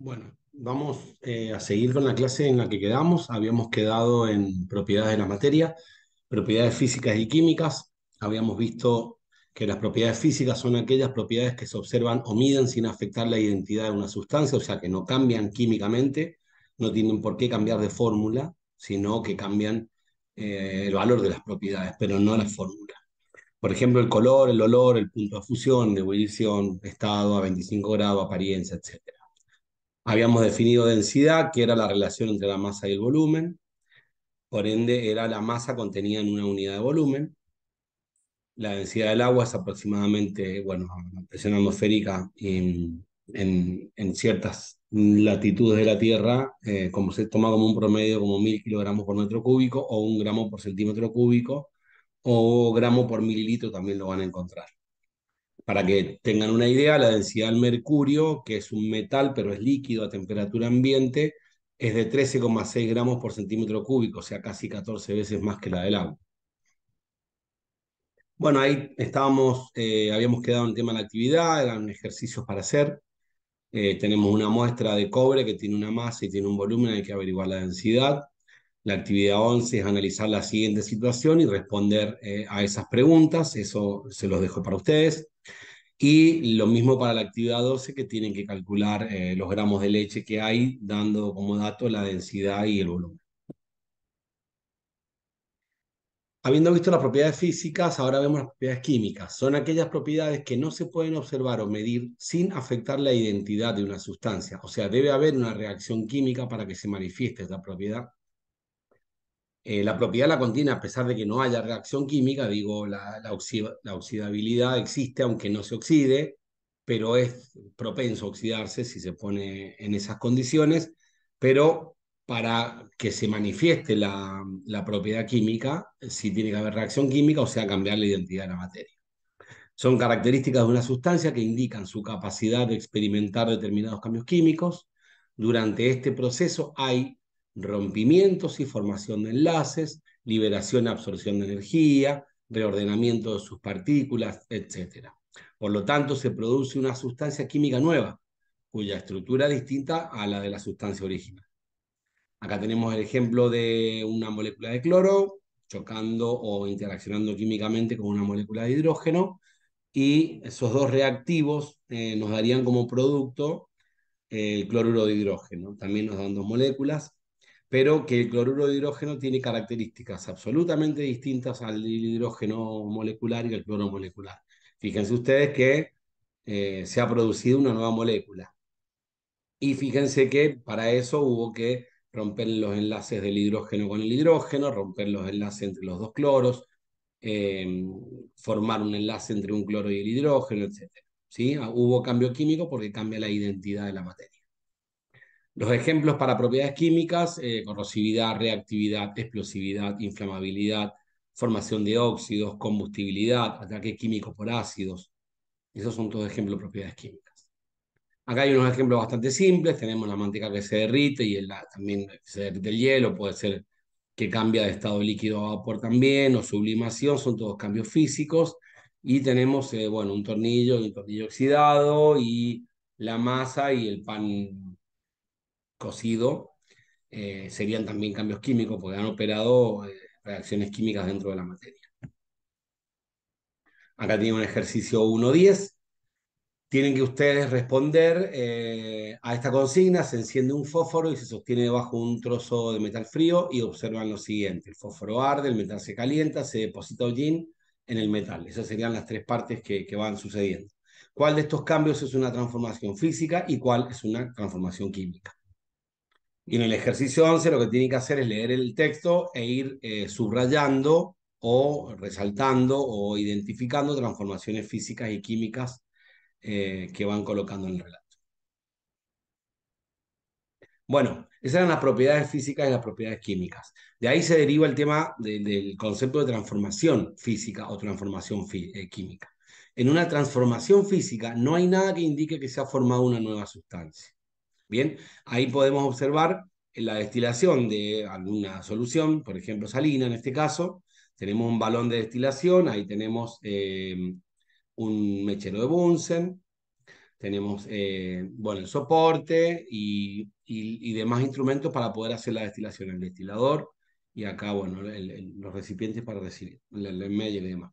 Bueno, vamos eh, a seguir con la clase en la que quedamos. Habíamos quedado en propiedades de la materia, propiedades físicas y químicas. Habíamos visto que las propiedades físicas son aquellas propiedades que se observan o miden sin afectar la identidad de una sustancia, o sea, que no cambian químicamente, no tienen por qué cambiar de fórmula, sino que cambian eh, el valor de las propiedades, pero no la fórmula. Por ejemplo, el color, el olor, el punto de fusión, de ebullición, estado a 25 grados, apariencia, etc. Habíamos definido densidad, que era la relación entre la masa y el volumen. Por ende, era la masa contenida en una unidad de volumen. La densidad del agua es aproximadamente, bueno, la presión atmosférica en, ciertas latitudes de la Tierra, eh, como se toma como un promedio, como mil kilogramos por metro cúbico o un gramo por centímetro cúbico o gramo por mililitro también lo van a encontrar. Para que tengan una idea, la densidad del mercurio, que es un metal pero es líquido a temperatura ambiente, es de 13,6 gramos por centímetro cúbico, o sea, casi 14 veces más que la del agua. Bueno, ahí estábamos, eh, habíamos quedado en tema de la actividad, eran ejercicios para hacer. Eh, tenemos una muestra de cobre que tiene una masa y tiene un volumen, hay que averiguar la densidad. La actividad 11 es analizar la siguiente situación y responder eh, a esas preguntas, eso se los dejo para ustedes. Y lo mismo para la actividad 12, que tienen que calcular eh, los gramos de leche que hay, dando como dato la densidad y el volumen. Habiendo visto las propiedades físicas, ahora vemos las propiedades químicas. Son aquellas propiedades que no se pueden observar o medir sin afectar la identidad de una sustancia. O sea, debe haber una reacción química para que se manifieste esa propiedad. Eh, la propiedad la contiene, a pesar de que no haya reacción química, digo, la, oxidabilidad existe aunque no se oxide, pero es propenso a oxidarse si se pone en esas condiciones, pero para que se manifieste la, la propiedad química, si tiene que haber reacción química, o sea, cambiar la identidad de la materia. Son características de una sustancia que indican su capacidad de experimentar determinados cambios químicos. Durante este proceso hay rompimientos y formación de enlaces, liberación y absorción de energía, reordenamiento de sus partículas, etc. Por lo tanto, se produce una sustancia química nueva, cuya estructura es distinta a la de la sustancia original. Acá tenemos el ejemplo de una molécula de cloro chocando o interaccionando químicamente con una molécula de hidrógeno y esos dos reactivos eh, nos darían como producto eh, el cloruro de hidrógeno. También nos dan dos moléculas, pero que el cloruro de hidrógeno tiene características absolutamente distintas al hidrógeno molecular y al cloro molecular. Fíjense ustedes que eh, se ha producido una nueva molécula. Y fíjense que para eso hubo que romper los enlaces del hidrógeno con el hidrógeno, romper los enlaces entre los dos cloros, em, formar un enlace entre un cloro y el hidrógeno, etc. ¿Sí? Ah, hubo cambio químico porque cambia la identidad de la materia. Los ejemplos para propiedades químicas, eh, corrosividad, reactividad, explosividad, inflamabilidad, formación de óxidos, combustibilidad, ataque químico por ácidos. Esos son todos ejemplos de propiedades químicas. Acá hay unos ejemplos bastante simples. Tenemos la manteca que se derrite y también se derrite el hielo. Puede ser que cambia de estado líquido a vapor también, o sublimación. Son todos cambios físicos. Y tenemos, eh, bueno, un tornillo, un tornillo oxidado y la masa y el pan cocido, eh, serían también cambios químicos, porque han operado eh, reacciones químicas dentro de la materia. Acá tiene un ejercicio 1.10. Tienen que ustedes responder eh, a esta consigna. Se enciende un fósforo y se sostiene debajo un trozo de metal frío y observan lo siguiente. El fósforo arde, el metal se calienta, se deposita hollín en el metal. Esas serían las tres partes que van sucediendo. ¿Cuál de estos cambios es una transformación física y cuál es una transformación química? Y en el ejercicio 11 lo que tiene que hacer es leer el texto e ir eh, subrayando o resaltando o identificando transformaciones físicas y químicas eh, que van colocando en el relato. Bueno, esas eran las propiedades físicas y las propiedades químicas. De ahí se deriva el tema del concepto de transformación física o transformación eh, química. En una transformación física no hay nada que indique que se ha formado una nueva sustancia. Bien, ahí podemos observar la destilación de alguna solución, por ejemplo salina en este caso, tenemos un balón de destilación, ahí tenemos eh, un mechero de Bunsen, tenemos eh, bueno, el soporte y, demás instrumentos para poder hacer la destilación, el destilador y acá bueno, los recipientes para recibir, el, medio y demás.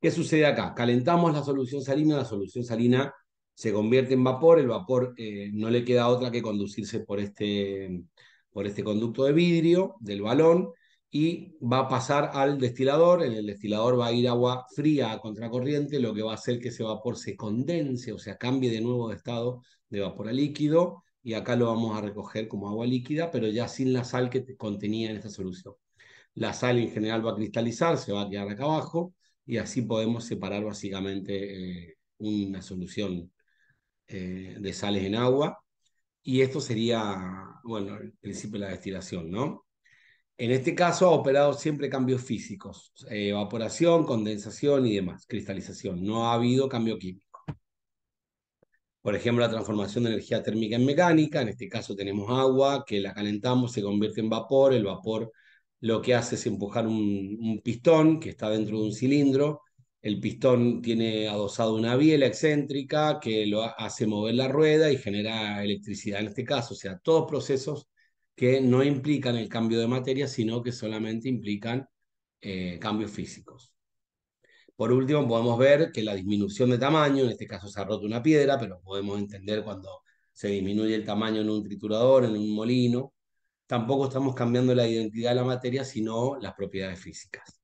¿Qué sucede acá? Calentamos la solución salina, la solución salina se convierte en vapor, el vapor eh, no le queda otra que conducirse por este, por este conducto de vidrio del balón y va a pasar al destilador, en el destilador va a ir agua fría a contracorriente, lo que va a hacer que ese vapor se condense, o sea, cambie de nuevo de estado de vapor a líquido, y acá lo vamos a recoger como agua líquida, pero ya sin la sal que contenía en esta solución. La sal en general va a cristalizar, se va a quedar acá abajo, y así podemos separar básicamente eh, una solución eh, de sales en agua. Y esto sería, bueno, el principio de la destilación, ¿no? En este caso ha operado siempre cambios físicos, eh, evaporación, condensación y demás, cristalización. No ha habido cambio químico. Por ejemplo, la transformación de energía térmica en mecánica. En este caso tenemos agua que la calentamos, se convierte en vapor. El vapor lo que hace es empujar un pistón que está dentro de un cilindro el pistón tiene adosado una biela excéntrica que lo hace mover la rueda y genera electricidad en este caso. O sea, todos procesos que no implican el cambio de materia, sino que solamente implican eh, cambios físicos. Por último, podemos ver que la disminución de tamaño, en este caso se ha roto una piedra, pero podemos entender cuando se disminuye el tamaño en un triturador, en un molino. Tampoco estamos cambiando la identidad de la materia, sino las propiedades físicas.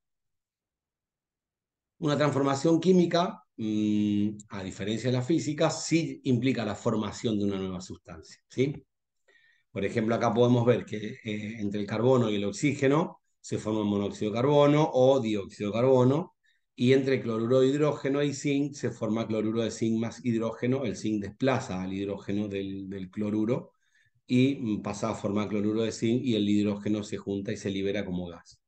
Una transformación química, mm, a diferencia de la física, sí implica la formación de una nueva sustancia. ¿sí? Por ejemplo, acá podemos ver que eh, entre el carbono y el oxígeno se forma monóxido de carbono o dióxido de carbono, y entre cloruro de hidrógeno y zinc se forma cloruro de zinc más hidrógeno, el zinc desplaza al hidrógeno del cloruro y mm, pasa a formar cloruro de zinc y el hidrógeno se junta y se libera como gas.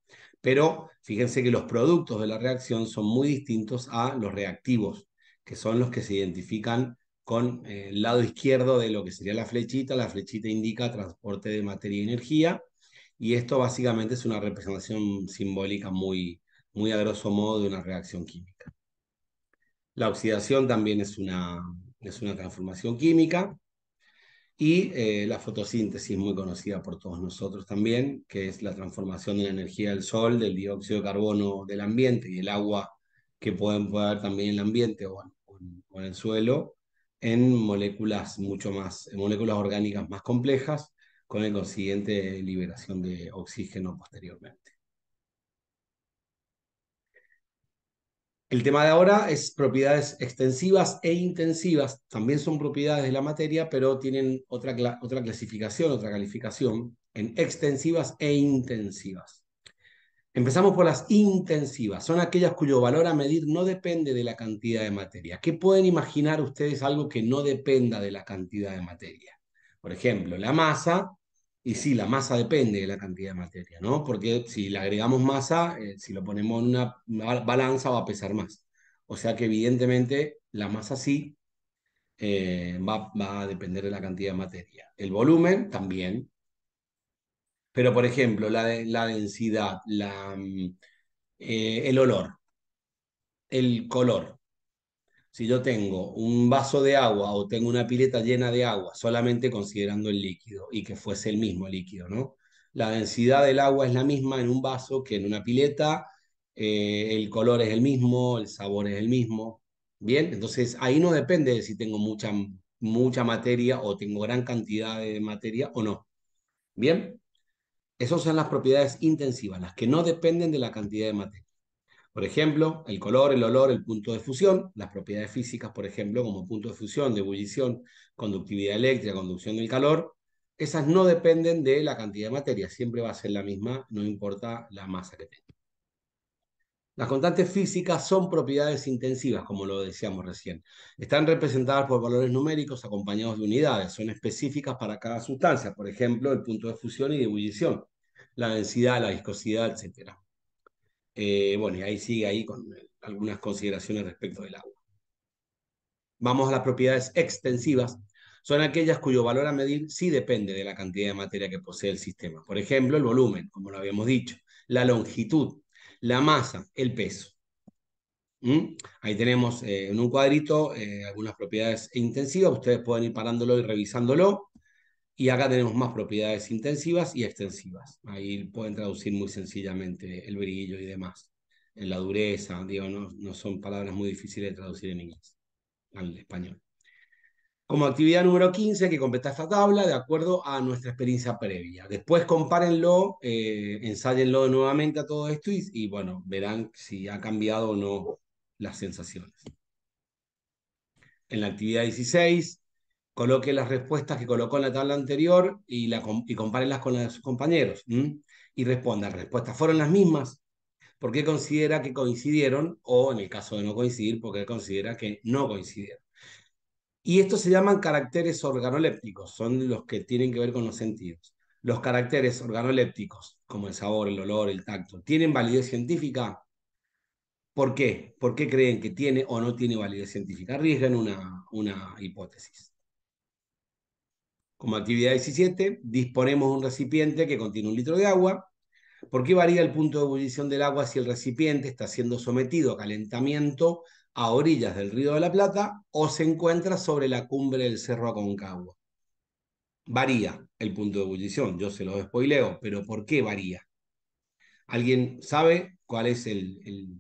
Pero fíjense que los productos de la reacción son muy distintos a los reactivos, que son los que se identifican con eh, el lado izquierdo de lo que sería la flechita. La flechita indica transporte de materia y energía. Y esto básicamente es una representación simbólica muy, muy a grosso modo de una reacción química. La oxidación también es una, es una transformación química. Y eh, la fotosíntesis muy conocida por todos nosotros también, que es la transformación de la energía del sol, del dióxido de carbono del ambiente y el agua que pueden poder también en el ambiente o en, el suelo, en moléculas mucho más, en moléculas orgánicas más complejas, con el consiguiente liberación de oxígeno posteriormente. El tema de ahora es propiedades extensivas e intensivas, también son propiedades de la materia, pero tienen otra, otra clasificación, otra calificación en extensivas e intensivas. Empezamos por las intensivas, son aquellas cuyo valor a medir no depende de la cantidad de materia. ¿Qué pueden imaginar ustedes algo que no dependa de la cantidad de materia? Por ejemplo, la masa y sí, la masa depende de la cantidad de materia, ¿no? Porque si le agregamos masa, eh, si lo ponemos en una, balanza va a pesar más. O sea que evidentemente la masa sí eh, va, a depender de la cantidad de materia. El volumen también. Pero por ejemplo, la, la densidad, la, mm, eh, el olor, el color, si yo tengo un vaso de agua o tengo una pileta llena de agua, solamente considerando el líquido y que fuese el mismo líquido, ¿no? La densidad del agua es la misma en un vaso que en una pileta, eh, el color es el mismo, el sabor es el mismo, ¿bien? Entonces ahí no depende de si tengo mucha, mucha materia o tengo gran cantidad de materia o no, ¿bien? Esas son las propiedades intensivas, las que no dependen de la cantidad de materia. Por ejemplo, el color, el olor, el punto de fusión, las propiedades físicas, por ejemplo, como punto de fusión, de ebullición, conductividad eléctrica, conducción del calor, esas no dependen de la cantidad de materia, siempre va a ser la misma, no importa la masa que tenga. Las constantes físicas son propiedades intensivas, como lo decíamos recién. Están representadas por valores numéricos acompañados de unidades, son específicas para cada sustancia, por ejemplo, el punto de fusión y de ebullición, la densidad, la viscosidad, etcétera. Eh, bueno, y ahí sigue ahí con eh, algunas consideraciones respecto del agua. Vamos a las propiedades extensivas. Son aquellas cuyo valor a medir sí depende de la cantidad de materia que posee el sistema. Por ejemplo, el volumen, como lo habíamos dicho, la longitud, la masa, el peso. ¿Mm? Ahí tenemos eh, en un cuadrito algunas propiedades intensivas. Ustedes pueden ir parándolo y revisándolo. Y acá tenemos más propiedades intensivas y extensivas. Ahí pueden traducir muy sencillamente el brillo y demás. En la dureza, digo, no, son palabras muy difíciles de traducir en inglés, al español. Como actividad número 15, que completa esta tabla de acuerdo a nuestra experiencia previa. Después compárenlo, eh, nuevamente a todo esto y, bueno, verán si ha cambiado o no las sensaciones. En la actividad 16, coloque las respuestas que colocó en la tabla anterior y, la, con las de sus compañeros. Y responda, respuestas fueron las mismas, ¿por qué considera que coincidieron? O en el caso de no coincidir, ¿por qué considera que no coincidieron? Y estos se llaman caracteres organolépticos, son los que tienen que ver con los sentidos. Los caracteres organolépticos, como el sabor, el olor, el tacto, ¿tienen validez científica? ¿Por qué? ¿Por qué creen que tiene o no tiene validez científica? Arriesgan una, una hipótesis. Como actividad 17, disponemos un recipiente que contiene un litro de agua. ¿Por qué varía el punto de ebullición del agua si el recipiente está siendo sometido a calentamiento a orillas del río de la Plata o se encuentra sobre la cumbre del cerro Aconcagua? Varía el punto de ebullición, yo se lo despoileo, pero ¿por qué varía? ¿Alguien sabe cuál es el,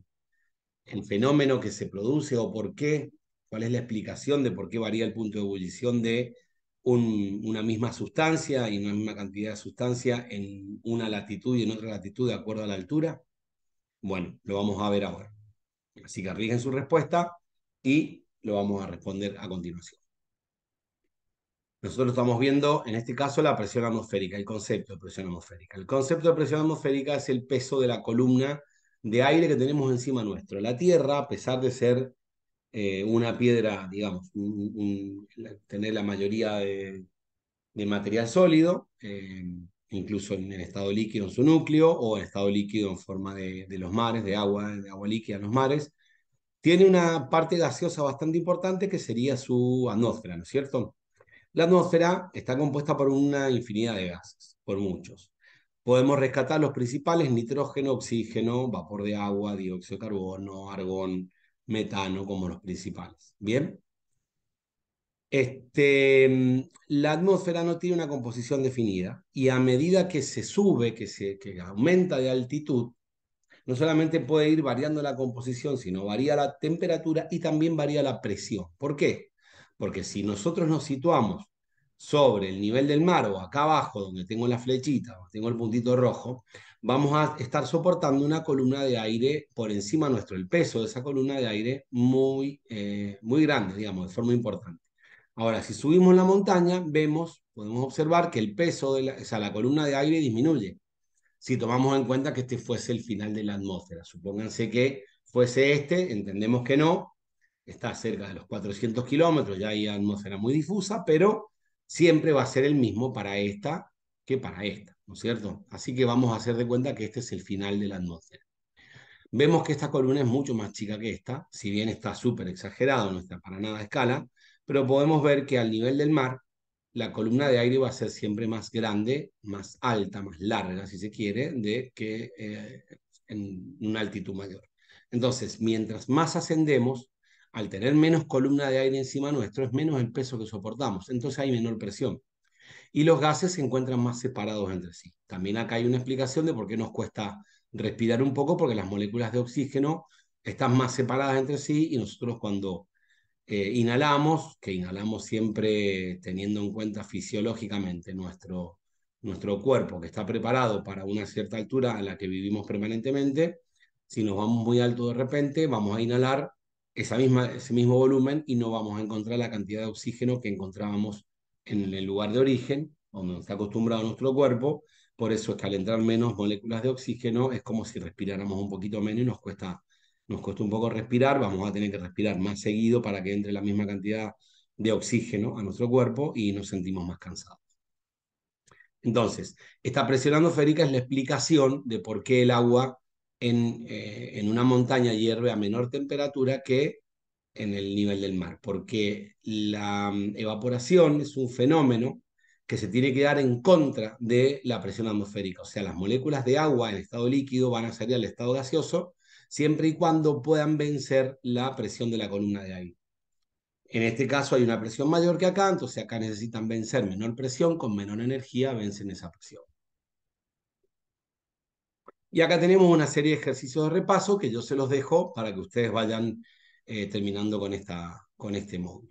el fenómeno que se produce o por qué? ¿Cuál es la explicación de por qué varía el punto de ebullición de una misma sustancia y una misma cantidad de sustancia en una latitud y en otra latitud de acuerdo a la altura? Bueno, lo vamos a ver ahora. Así que arriesguen su respuesta y lo vamos a responder a continuación. Nosotros estamos viendo, en este caso, la presión atmosférica, el concepto de presión atmosférica. El concepto de presión atmosférica es el peso de la columna de aire que tenemos encima nuestro. La Tierra, a pesar de ser eh, una piedra, digamos, un, tener la mayoría de, material sólido, eh, incluso en, estado líquido en su núcleo o en estado líquido en forma de, los mares, de agua, de agua líquida en los mares. Tiene una parte gaseosa bastante importante que sería su atmósfera, ¿no es cierto? La atmósfera está compuesta por una infinidad de gases, por muchos. Podemos rescatar los principales, nitrógeno, oxígeno, vapor de agua, dióxido de carbono, argón, metano como los principales. ¿Bien? Este, mm, la atmósfera no tiene una composición definida y a medida que se sube, que, se, que aumenta de altitud, no solamente puede ir variando la composición, sino varía la temperatura y también varía la presión. ¿Por qué? Porque si nosotros nos situamos sobre el nivel del mar o acá abajo, donde tengo la flechita tengo el puntito rojo, vamos a estar soportando una columna de aire por encima nuestro, el peso de esa columna de aire muy, eh, muy grande, digamos, de forma importante. Ahora, si subimos la montaña, vemos, podemos observar que el peso de la, la columna de aire disminuye. Si tomamos en cuenta que este fuese el final de la atmósfera, supónganse que fuese este, entendemos que no, está cerca de los 400 kilómetros, ya hay atmósfera muy difusa, pero siempre va a ser el mismo para esta que para esta, ¿no es cierto? Así que vamos a hacer de cuenta que este es el final de la atmósfera. Vemos que esta columna es mucho más chica que esta, si bien está súper exagerado, no está para nada a escala, pero podemos ver que al nivel del mar, la columna de aire va a ser siempre más grande, más alta, más larga, si se quiere, de que eh, en una altitud mayor. Entonces, mientras más ascendemos, al tener menos columna de aire encima nuestro, es menos el peso que soportamos, entonces hay menor presión. Y los gases se encuentran más separados entre sí. También acá hay una explicación de por qué nos cuesta respirar un poco, porque las moléculas de oxígeno están más separadas entre sí y nosotros cuando eh, inhalamos, que inhalamos siempre teniendo en cuenta fisiológicamente nuestro, nuestro cuerpo, que está preparado para una cierta altura a la que vivimos permanentemente, si nos vamos muy alto de repente, vamos a inhalar esa misma, ese mismo volumen y no vamos a encontrar la cantidad de oxígeno que encontrábamos en el lugar de origen, donde está acostumbrado nuestro cuerpo. Por eso es que al entrar menos moléculas de oxígeno es como si respiráramos un poquito menos y nos cuesta, nos cuesta un poco respirar. Vamos a tener que respirar más seguido para que entre la misma cantidad de oxígeno a nuestro cuerpo y nos sentimos más cansados. Entonces, esta presión atmosférica es la explicación de por qué el agua eh, en, una montaña hierve a menor temperatura que en el nivel del mar, porque la mm, evaporación es un fenómeno que se tiene que dar en contra de la presión atmosférica. O sea, las moléculas de agua en estado líquido van a salir al estado gaseoso siempre y cuando puedan vencer la presión de la columna de aire. En este caso hay una presión mayor que acá, entonces acá necesitan vencer menor presión, con menor energía vencen esa presión. Y acá tenemos una serie de ejercicios de repaso que yo se los dejo para que ustedes vayan eh, terminando con, esta, con este módulo.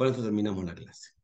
Con esto terminamos la clase.